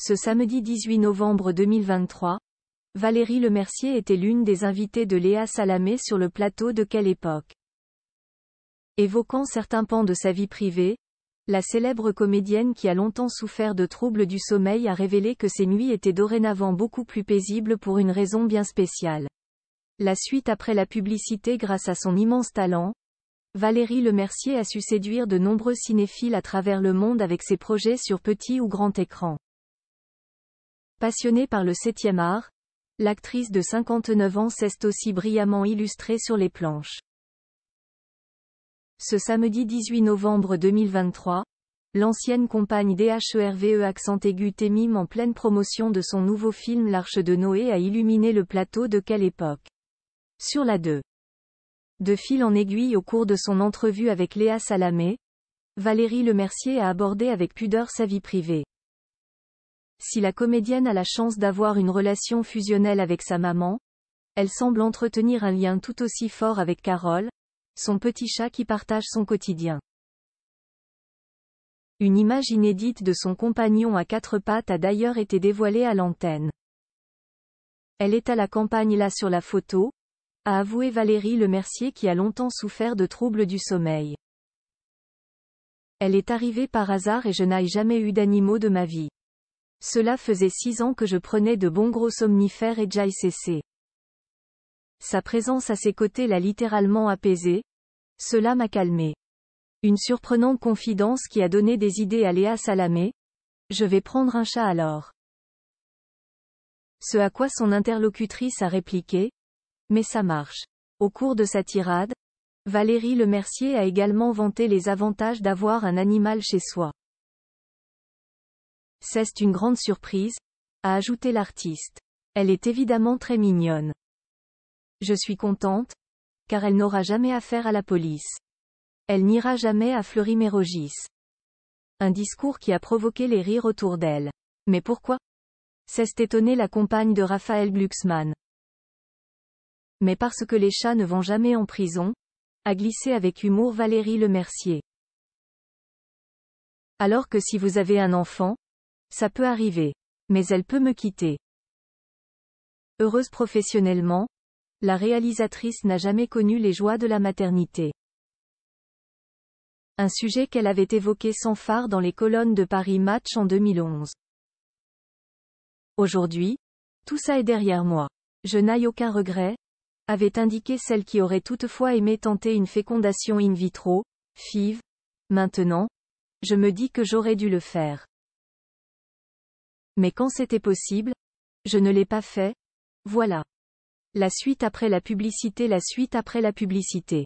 Ce samedi 18 novembre 2023, Valérie Lemercier était l'une des invitées de Léa Salamé sur le plateau de Quelle époque Évoquant certains pans de sa vie privée, la célèbre comédienne qui a longtemps souffert de troubles du sommeil a révélé que ses nuits étaient dorénavant beaucoup plus paisibles pour une raison bien spéciale. La suite après la publicité grâce à son immense talent, Valérie Lemercier a su séduire de nombreux cinéphiles à travers le monde avec ses projets sur petit ou grand écran. Passionnée par le septième art, l'actrice de 59 ans s'est aussi brillamment illustrée sur les planches. Ce samedi 18 novembre 2023, l'ancienne compagne d'HERVE e accent aigu Témime en pleine promotion de son nouveau film L'Arche de Noé a illuminé le plateau de quelle époque Sur la 2. De fil en aiguille au cours de son entrevue avec Léa Salamé, Valérie Lemercier a abordé avec pudeur sa vie privée. Si la comédienne a la chance d'avoir une relation fusionnelle avec sa maman, elle semble entretenir un lien tout aussi fort avec Carole, son petit chat qui partage son quotidien. Une image inédite de son compagnon à quatre pattes a d'ailleurs été dévoilée à l'antenne. Elle est à la campagne là sur la photo, a avoué Valérie Le Mercier qui a longtemps souffert de troubles du sommeil. Elle est arrivée par hasard et je n'ai jamais eu d'animaux de ma vie. Cela faisait six ans que je prenais de bons gros somnifères et Jai cessé. Sa présence à ses côtés l'a littéralement apaisé. Cela m'a calmé. Une surprenante confidence qui a donné des idées à Léa Salamé. Je vais prendre un chat alors. Ce à quoi son interlocutrice a répliqué. Mais ça marche. Au cours de sa tirade, Valérie Lemercier a également vanté les avantages d'avoir un animal chez soi. C'est une grande surprise, a ajouté l'artiste. Elle est évidemment très mignonne. Je suis contente, car elle n'aura jamais affaire à la police. Elle n'ira jamais à Fleury-Mérogis. Un discours qui a provoqué les rires autour d'elle. Mais pourquoi C'est étonner la compagne de Raphaël Glucksmann. Mais parce que les chats ne vont jamais en prison, a glissé avec humour Valérie Lemercier. Alors que si vous avez un enfant, ça peut arriver. Mais elle peut me quitter. Heureuse professionnellement, la réalisatrice n'a jamais connu les joies de la maternité. Un sujet qu'elle avait évoqué sans phare dans les colonnes de Paris Match en 2011. Aujourd'hui, tout ça est derrière moi. Je n'ai aucun regret, avait indiqué celle qui aurait toutefois aimé tenter une fécondation in vitro, FIV. Maintenant, je me dis que j'aurais dû le faire. Mais quand c'était possible, je ne l'ai pas fait. Voilà. La suite après la publicité La suite après la publicité